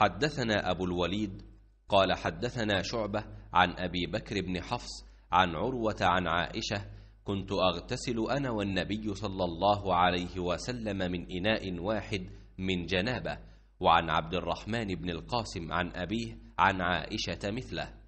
حدثنا أبو الوليد قال حدثنا شعبة عن أبي بكر بن حفص عن عروة عن عائشة كنت أغتسل أنا والنبي صلى الله عليه وسلم من إناء واحد من جنابة وعن عبد الرحمن بن القاسم عن أبيه عن عائشة مثله